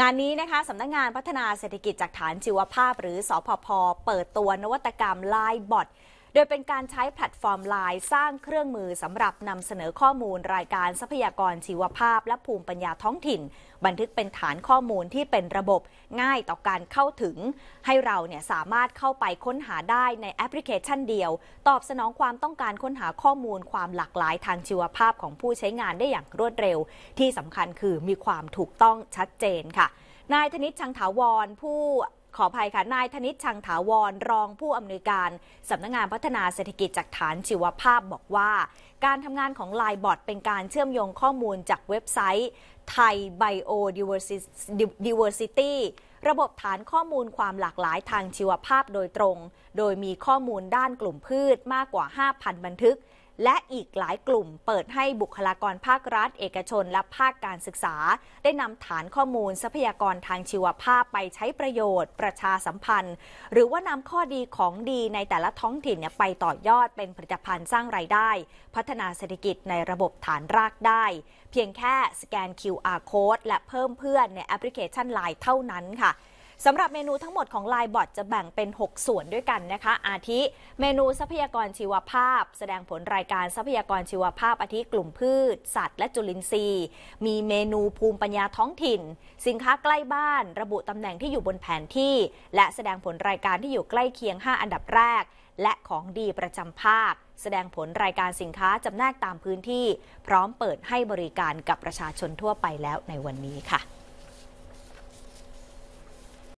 งานนี้นะคะสำนักงงานพัฒนาเศรษฐกิจจากฐานชีวภาพหรือสอพพ เปิดตัวนวัตกรรมไลน์บอทดยเป็นการใช้แพลตฟอร์มไลน์สร้างเครื่องมือสำหรับนำเสนอข้อมูลรายการทรัพยากรชีวภาพและภูมิปัญญาท้องถิ่น บันทึกเป็นฐานข้อมูลที่เป็นระบบง่ายต่อการเข้าถึง ให้เราเนี่ยสามารถเข้าไปค้นหาได้ในแอปพลิเคชันเดียว ตอบสนองความต้องการค้นหาข้อมูลความหลากหลายทางชีวภาพของผู้ใช้งานได้อย่างรวดเร็ว ที่สำคัญคือมีความถูกต้องชัดเจนค่ะ นายธนิตชังถาวร ผู้ขออภัยค่ะ นายธนิตชังถาวรรองผู้อำนวยการสำนักงงานพัฒนาเศรษฐกิจจากฐานชีวภาพบอกว่า การทำงานของไลน์บอทเป็นการเชื่อมโยงข้อมูลจากเว็บไซต์ไทยไบโอดิเวอร์ซิตี้ระบบฐานข้อมูลความหลากหลายทางชีวภาพโดยตรง โดยมีข้อมูลด้านกลุ่มพืชมากกว่า 5,000 บันทึกและอีกหลายกลุ่มเปิดให้บุคลากรภาครัฐ เอกชนและภาคการศึกษา ได้นำฐานข้อมูลทรัพยากรทางชีวภาพไปใช้ประโยชน์ ประชาสัมพันธ์ หรือว่านำข้อดีของดีในแต่ละท้องถิ่นไปต่อยอดเป็นผลิตภัณฑ์สร้างไรายได้ พัฒนาเศรษฐกิจในระบบฐานรากได้ เพียงแค่สแกน QR code และเพิ่มเพื่อนในแอปพลิเคชัน l ล n e เท่านั้นค่ะสำหรับเมนูทั้งหมดของไลน์บอทจะแบ่งเป็น 6 ส่วนด้วยกันนะคะ อาทิ เมนูทรัพยากรชีวภาพ แสดงผลรายการทรัพยากรชีวภาพ อาทิกลุ่มพืช สัตว์และจุลินทรีย์ มีเมนูภูมิปัญญาท้องถิ่น สินค้าใกล้บ้าน ระบุตำแหน่งที่อยู่บนแผนที่ และแสดงผลรายการที่อยู่ใกล้เคียง 5 อันดับแรก และของดีประจำภาคแสดงผลรายการสินค้าจำแนกตามพื้นที่พร้อมเปิดให้บริการกับประชาชนทั่วไปแล้วในวันนี้ค่ะ